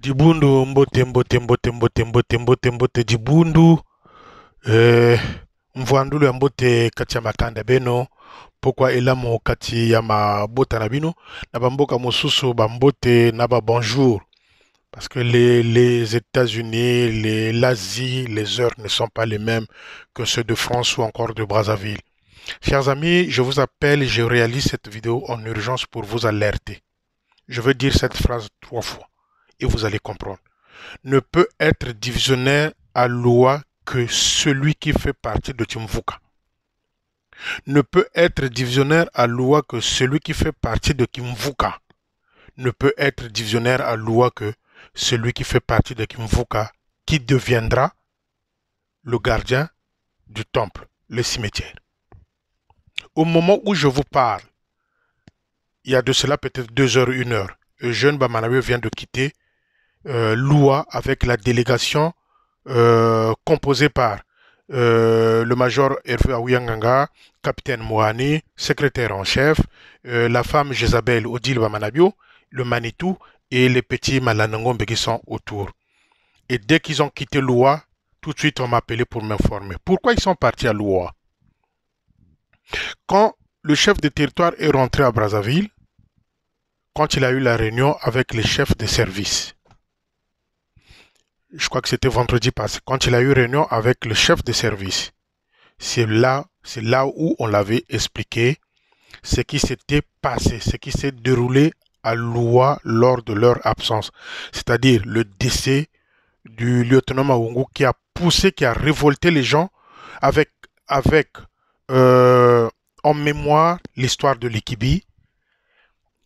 Dibundu Mbote Mbote Mbote Mbote Mbote Mbote Mbote Dibundu eh, ya mbote kati ya makanda beno pokwa elamu kati ya mabota na bino na bamboka mosusu bambote Naba bonjour. parce que les, les États-Unis, l'Asie, les, les heures ne sont pas les mêmes que ceux de France ou encore de Brazzaville. Chers amis, je vous appelle je réalise cette vidéo en urgence pour vous alerter. Je veux dire cette phrase trois fois et vous allez comprendre. Ne peut être divisionnaire à loi que celui qui fait partie de Kimvuka. Ne peut être divisionnaire à loi que celui qui fait partie de Kimvuka. Ne peut être divisionnaire à loi que celui qui fait partie de Kimvuka, qui deviendra le gardien du temple, le cimetière. Au moment où je vous parle, il y a de cela peut-être deux heures, une heure, jeune Bamanawe vient de quitter euh, Loua avec la délégation euh, composée par euh, le major Hervé Aouyanganga, capitaine Mouani, secrétaire en chef, la femme Jezabel Odile Bamanabio, le Manitou et les petits Malanangombe qui sont autour. Et dès qu'ils ont quitté Loua, tout de suite on m'a appelé pour m'informer. Pourquoi ils sont partis à Loua Quand le chef de territoire est rentré à Brazzaville, quand il a eu la réunion avec les chefs de service, je crois que c'était vendredi passé, quand il a eu réunion avec le chef de service. C'est là, c'est là où on l'avait expliqué ce qui s'était passé, ce qui s'est déroulé à Loua lors de leur absence, c'est-à-dire le décès du lieutenant Mawungu qui a poussé, qui a révolté les gens avec, avec euh, en mémoire l'histoire de l'Ikibi.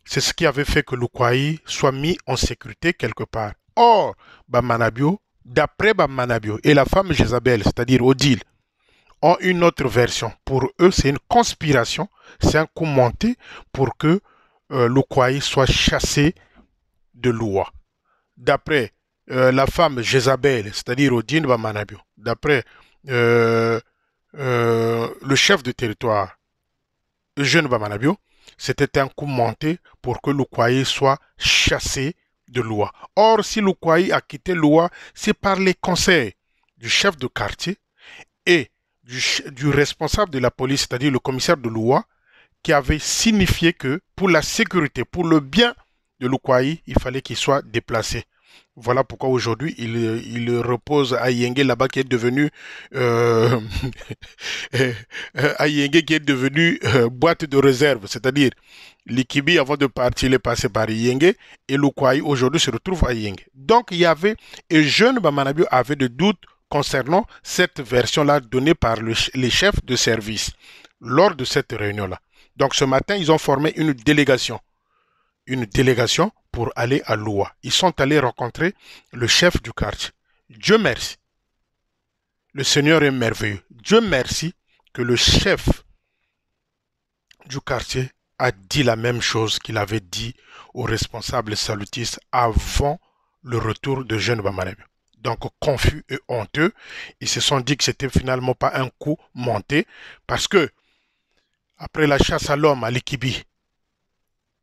C'est ce qui avait fait que l'Ukwai soit mis en sécurité quelque part. Or, Bamanabio, d'après Bamanabio et la femme Jézabel, c'est-à-dire Odile, ont une autre version. Pour eux, c'est une conspiration, c'est un coup monté pour que euh, le soit chassé de l'Oua. D'après euh, la femme Jézabel, c'est-à-dire Odile Bamanabio, d'après euh, le chef de territoire, jeune Bamanabio, c'était un coup monté pour que l'Ukwaï soit chassé Or, si Lukwai a quitté loi, c'est par les conseils du chef de quartier et du, responsable de la police, c'est-à-dire le commissaire de loi, qui avait signifié que pour la sécurité, pour le bien de Lukwai, il fallait qu'il soit déplacé. Voilà pourquoi aujourd'hui il, repose à Yenge là-bas qui est devenu euh, qui est devenu euh, boîte de réserve, c'est-à-dire l'Ikibi avant de partir il est passé par Yenge et l'Ukwai aujourd'hui se retrouve à Yenge. Donc il y avait et jeune Bamanabio avait des doutes concernant cette version-là donnée par les chefs de service lors de cette réunion-là. Donc ce matin ils ont formé une délégation, une délégation pour aller à Loua. Ils sont allés rencontrer le chef du quartier. Dieu merci. Le Seigneur est merveilleux. Dieu merci que le chef du quartier a dit la même chose qu'il avait dit aux responsables salutistes avant le retour de Jeune Bamareb. Donc confus et honteux, ils se sont dit que c'était finalement pas un coup monté parce que après la chasse à l'homme à l'Ikibi,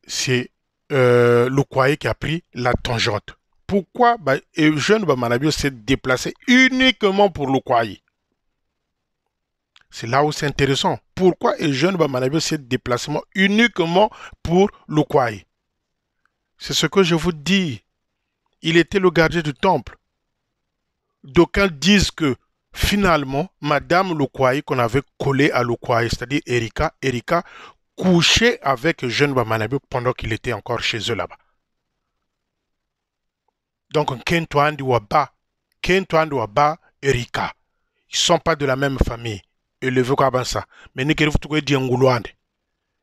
c'est euh, le qui a pris la tangente. Pourquoi bah, et jeune Bamanabio s'est déplacé uniquement pour loukouaï C'est là où c'est intéressant. Pourquoi et jeune Bamanabio s'est déplacé uniquement pour loukouaï C'est ce que je vous dis. Il était le gardien du temple. D'aucuns disent que finalement, Madame loukouaï qu'on avait collé à loukouaï c'est-à-dire Erika, Erika couché avec Jeune Bamanabi pendant qu'il était encore chez eux là-bas. Donc, wabba Waba, du Waba, Erika, ils ne sont pas de la même famille. veulent pas ça. Mais ne quest tout que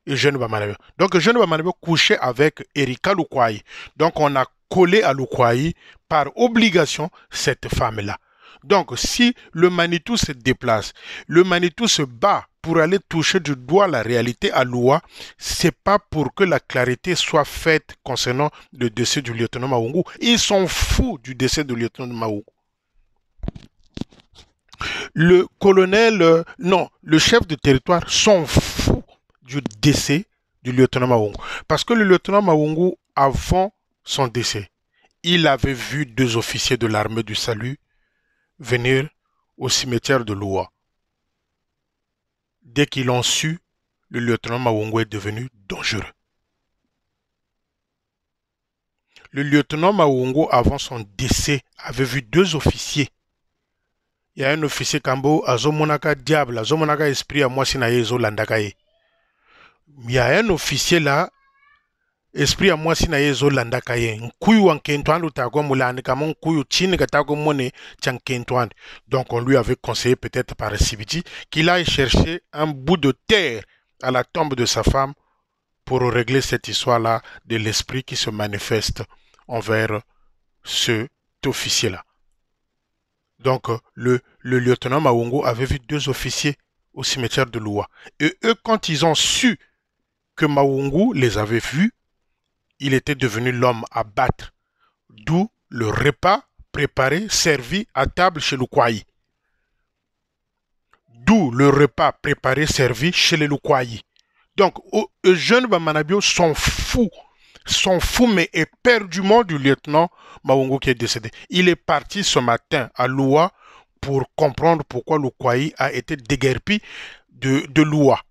et Jeune Bamanabe. Donc, Jeune Bamanabe couché avec Erika Lukwai. Donc, on a collé à Lukwai par obligation cette femme-là. Donc, si le Manitou se déplace, le Manitou se bat pour aller toucher du doigt la réalité à l'Oua, c'est pas pour que la clarté soit faite concernant le décès du lieutenant Mahungu. Ils sont fous du décès du lieutenant Mahungu. Le colonel, euh, non, le chef de territoire sont fous du décès du lieutenant Mahungu. Parce que le lieutenant Mahungu, avant son décès, il avait vu deux officiers de l'armée du salut venir au cimetière de Loua. Dès qu'ils l'ont su, le lieutenant Mawongo est devenu dangereux. Le lieutenant Mawongo, avant son décès, avait vu deux officiers. Il y a un officier Kambo, Azomonaka Diable, Azomonaka Esprit, à moi, Landakaye. Il y a un officier là, esprit à moi si ye ezolandaka ye nkuyu donc on lui avait conseillé peut-être par Sibiti qu'il aille chercher un bout de terre à la tombe de sa femme pour régler cette histoire-là de l'esprit qui se manifeste envers cet officier-là. Donc, le, le lieutenant Mawongo avait vu deux officiers au cimetière de Loua. Et eux, quand ils ont su que Mawongo les avait vus, il était devenu l'homme à battre, d'où le repas préparé, servi à table chez Lukwai. D'où le repas préparé, servi chez les Kouaï. Donc, jeune Bamanabio sont fous, s'en fous, mais éperdument du lieutenant Mawongo qui est décédé. Il est parti ce matin à Loua pour comprendre pourquoi Lukwai a été déguerpi de, de Loua.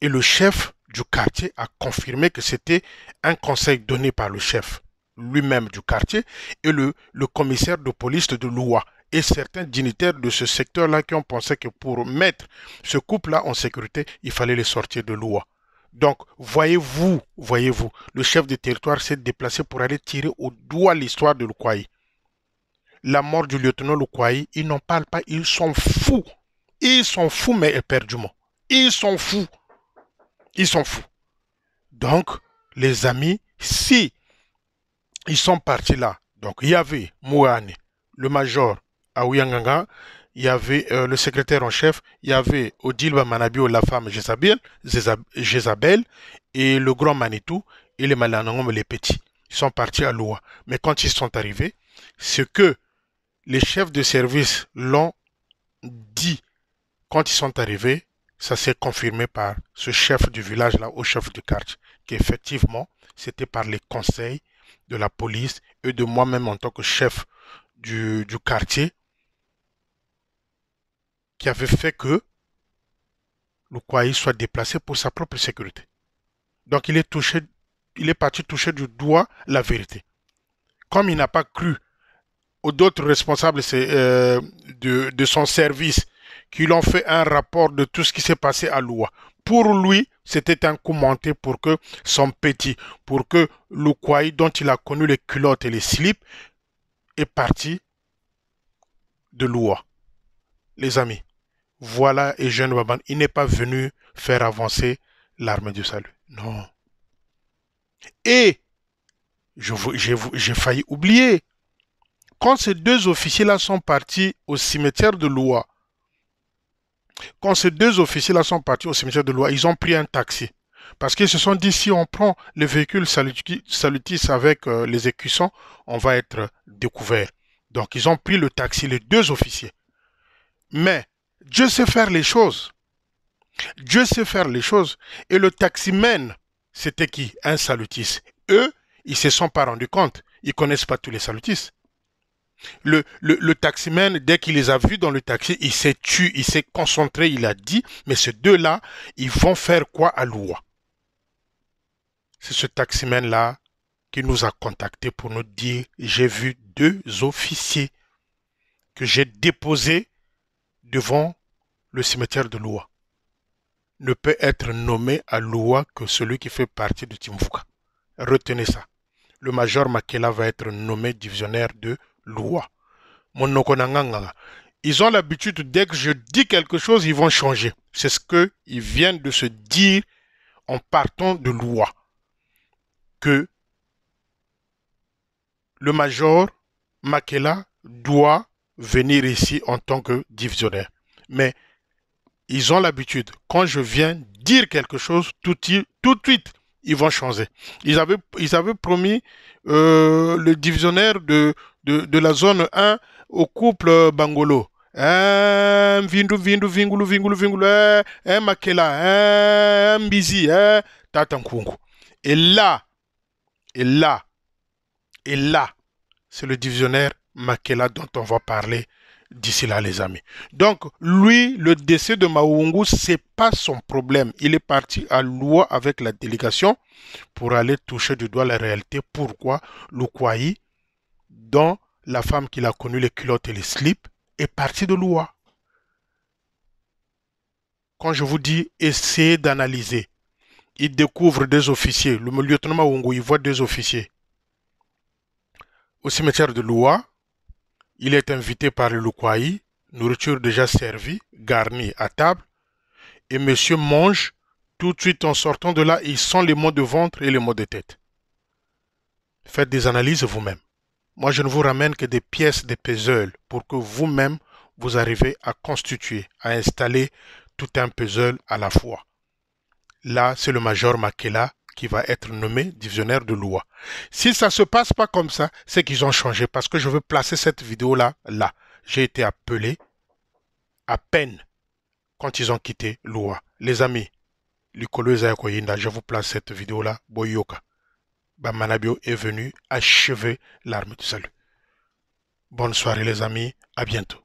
Et le chef du quartier a confirmé que c'était un conseil donné par le chef lui-même du quartier et le, le commissaire de police de Loua et certains dignitaires de ce secteur-là qui ont pensé que pour mettre ce couple-là en sécurité, il fallait les sortir de Loua. Donc, voyez-vous, voyez-vous, le chef de territoire s'est déplacé pour aller tirer au doigt l'histoire de l'Oua. La mort du lieutenant Louaï ils n'en parlent pas, ils sont fous. Ils sont fous, mais éperdument. Ils sont fous. Ils sont fous. Donc, les amis, si ils sont partis là, donc il y avait Mouane, le major à Ouyanganga, il y avait euh, le secrétaire en chef, il y avait Odilba Manabio, la femme Jezabel, et le grand Manitou, et les Malanangom, les petits. Ils sont partis à Loua. Mais quand ils sont arrivés, ce que les chefs de service l'ont dit quand ils sont arrivés, ça s'est confirmé par ce chef du village là au chef du quartier, qu'effectivement, c'était par les conseils de la police et de moi-même en tant que chef du, quartier qui avait fait que le Kwaï soit déplacé pour sa propre sécurité. Donc il est touché, il est parti toucher du doigt la vérité. Comme il n'a pas cru aux autres responsables euh, de, son service qu'il en fait un rapport de tout ce qui s'est passé à Loua. Pour lui, c'était un commenté pour que son petit, pour que Loukouaï, dont il a connu les culottes et les slips, est parti de Loua. Les amis, voilà et jeune il n'est pas venu faire avancer l'armée du salut. Non. Et, j'ai failli oublier, quand ces deux officiers-là sont partis au cimetière de Loua, quand ces deux officiers-là sont partis au cimetière de loi ils ont pris un taxi. Parce qu'ils se sont dit, si on prend le véhicule salutis avec euh, les écussons, on va être découvert. Donc ils ont pris le taxi, les deux officiers. Mais Dieu sait faire les choses. Dieu sait faire les choses. Et le taximène, c'était qui Un salutiste. Eux, ils se sont pas rendus compte. Ils connaissent pas tous les salutistes. Le, le, taximène, dès qu'il les a vus dans le taxi, il s'est tué, il s'est concentré, il a dit, mais ces deux-là, ils vont faire quoi à loi? C'est ce taximène-là qui nous a contactés pour nous dire, j'ai vu deux officiers que j'ai déposés devant le cimetière de Loua. Ne peut être nommé à loi que celui qui fait partie de Timfuka Retenez ça. Le major Makela va être nommé divisionnaire de loi. Ils ont l'habitude, dès que je dis quelque chose, ils vont changer. C'est ce qu'ils viennent de se dire en partant de loi. Que le major Makela doit venir ici en tant que divisionnaire. Mais ils ont l'habitude, quand je viens dire quelque chose, tout, tout de suite, ils vont changer. Ils avaient, promis euh, le divisionnaire de de, la zone 1 au couple euh, Bangolo. Un hein, vindu vindu vingulu vingulu vingulu eh, eh, makela eh, un et là et là et là c'est le divisionnaire makela dont on va parler d'ici là les amis donc lui le décès de ce c'est pas son problème il est parti à loi avec la délégation pour aller toucher du doigt la réalité pourquoi Lukwayi dont la femme qu'il a connue les culottes et les slips, est partie de Loua. Quand je vous dis essayez d'analyser, il découvre des officiers. Le lieutenant Mawongo, il voit deux officiers. Au cimetière de Loua, il est invité par le Lukwai, nourriture déjà servie, garnie à table, et monsieur mange tout de suite en sortant de là, il sent les maux de ventre et les maux de tête. Faites des analyses vous-même. Moi, je ne vous ramène que des pièces de puzzle pour que vous-même, vous arrivez à constituer, à installer tout un puzzle à la fois. Là, c'est le major Makela qui va être nommé divisionnaire de loi. Si ça ne se passe pas comme ça, c'est qu'ils ont changé parce que je veux placer cette vidéo-là, là. J'ai été appelé à peine quand ils ont quitté loi. Les amis, Likolo Koyinda, je vous place cette vidéo-là, Boyoka. Manabio est venu achever l'arme du salut. Bonne soirée les amis, à bientôt.